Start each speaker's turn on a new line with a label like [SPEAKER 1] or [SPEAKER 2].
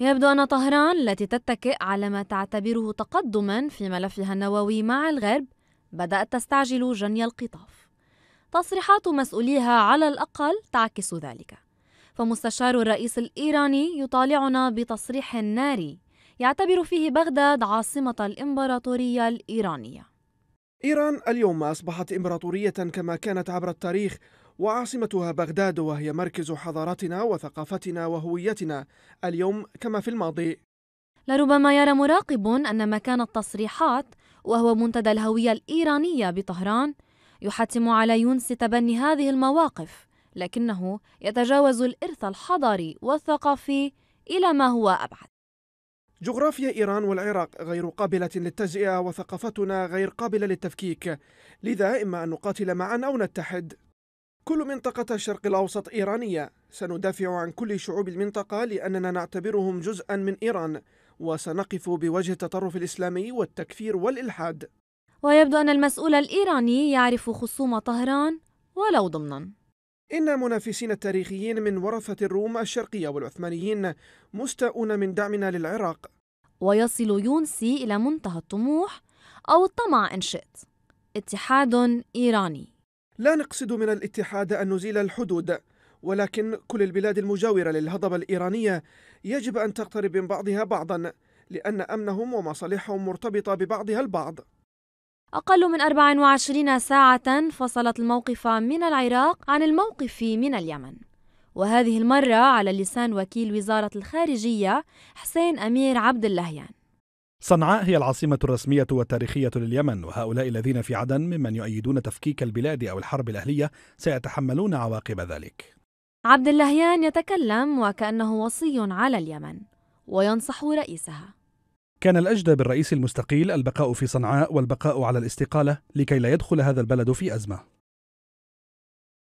[SPEAKER 1] يبدو أن طهران التي تتكئ على ما تعتبره تقدما في ملفها النووي مع الغرب بدأت تستعجل جني القطاف تصريحات مسؤوليها على الأقل تعكس ذلك فمستشار الرئيس الإيراني يطالعنا بتصريح ناري يعتبر فيه بغداد عاصمة الإمبراطورية الإيرانية
[SPEAKER 2] إيران اليوم أصبحت إمبراطورية كما كانت عبر التاريخ وعاصمتها بغداد وهي مركز حضارتنا وثقافتنا وهويتنا اليوم كما في الماضي
[SPEAKER 1] لربما يرى مراقب أن مكان التصريحات وهو منتدى الهوية الإيرانية بطهران يحتم على يونس تبني هذه المواقف لكنه يتجاوز الإرث الحضاري والثقافي إلى ما هو أبعد
[SPEAKER 2] جغرافيا إيران والعراق غير قابلة للتجزئة وثقافتنا غير قابلة للتفكيك لذا إما أن نقاتل معا أو نتحد كل منطقة الشرق الأوسط إيرانية سندافع عن كل شعوب المنطقة لأننا نعتبرهم جزءا من إيران وسنقف بوجه التطرف الإسلامي والتكفير والإلحاد
[SPEAKER 1] ويبدو أن المسؤول الإيراني يعرف خصوم طهران ولو ضمنا
[SPEAKER 2] إن منافسين التاريخيين من ورثة الروم الشرقية والعثمانيين
[SPEAKER 1] مستاءون من دعمنا للعراق ويصل يونسي إلى منتهى الطموح أو الطمع إن شئت اتحاد إيراني لا نقصد
[SPEAKER 2] من الاتحاد أن نزيل الحدود ولكن كل البلاد المجاورة للهضبة الإيرانية يجب أن تقترب من بعضها بعضا لأن أمنهم ومصالحهم مرتبطة ببعضها البعض
[SPEAKER 1] أقل من 24 ساعة فصلت الموقف من العراق عن الموقف من اليمن وهذه المرة على لسان وكيل وزارة الخارجية حسين أمير عبد اللهيان
[SPEAKER 3] صنعاء هي العاصمة الرسمية والتاريخية لليمن وهؤلاء الذين في عدن ممن يؤيدون تفكيك البلاد أو الحرب الأهلية سيتحملون عواقب ذلك
[SPEAKER 1] عبد اللهيان يتكلم وكأنه وصي على اليمن وينصح رئيسها
[SPEAKER 3] كان الأجدى بالرئيس المستقيل البقاء
[SPEAKER 1] في صنعاء والبقاء على الاستقالة لكي لا يدخل هذا البلد في أزمة